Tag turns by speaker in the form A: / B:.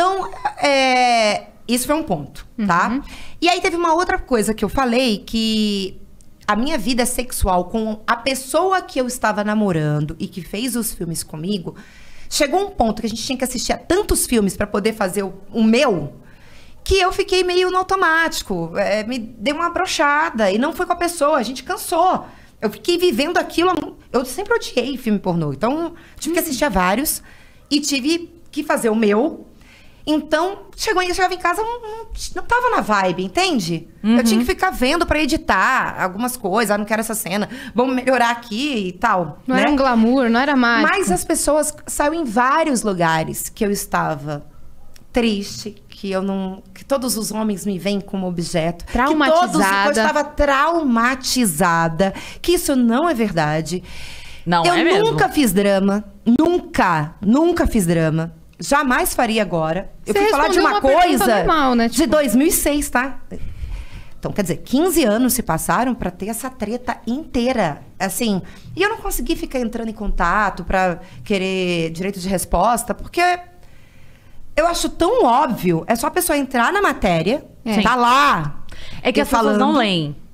A: Então, é, isso foi um ponto, tá? Uhum. E aí teve uma outra coisa que eu falei que a minha vida sexual com a pessoa que eu estava namorando e que fez os filmes comigo, chegou um ponto que a gente tinha que assistir a tantos filmes para poder fazer o, o, meu, que eu fiquei meio no automático, é, me deu uma brochada e não foi com a pessoa, a gente cansou. Eu fiquei vivendo aquilo, eu sempre odiei filme pornô, então tive que hum. assistir a vários e tive que fazer o meu então, chegou, eu chegava em casa, não, não tava na vibe, entende? Uhum. Eu tinha que uhum. ficar vendo para editar algumas coisas, ah, não quero essa cena, vamos melhorar aqui e tal. Não né? era um glamour, não era mais. Mas as pessoas saiu em vários lugares que eu estava triste, que eu não, que todos os homens me veem como objeto, traumatizada. Que todos, eu estava traumatizada, que isso não é verdade. Não eu é nunca mesmo. fiz drama, nunca, nunca fiz drama jamais faria agora.
B: Você eu fui falar de uma, uma coisa normal,
A: né? tipo... de 2006, tá? Então, quer dizer, 15 anos se passaram para ter essa treta inteira. Assim, e eu não consegui ficar entrando em contato para querer direito de resposta, porque eu acho
B: tão óbvio, é só a pessoa entrar na matéria, é. tá lá.
A: É que as falando, pessoas não
B: leem.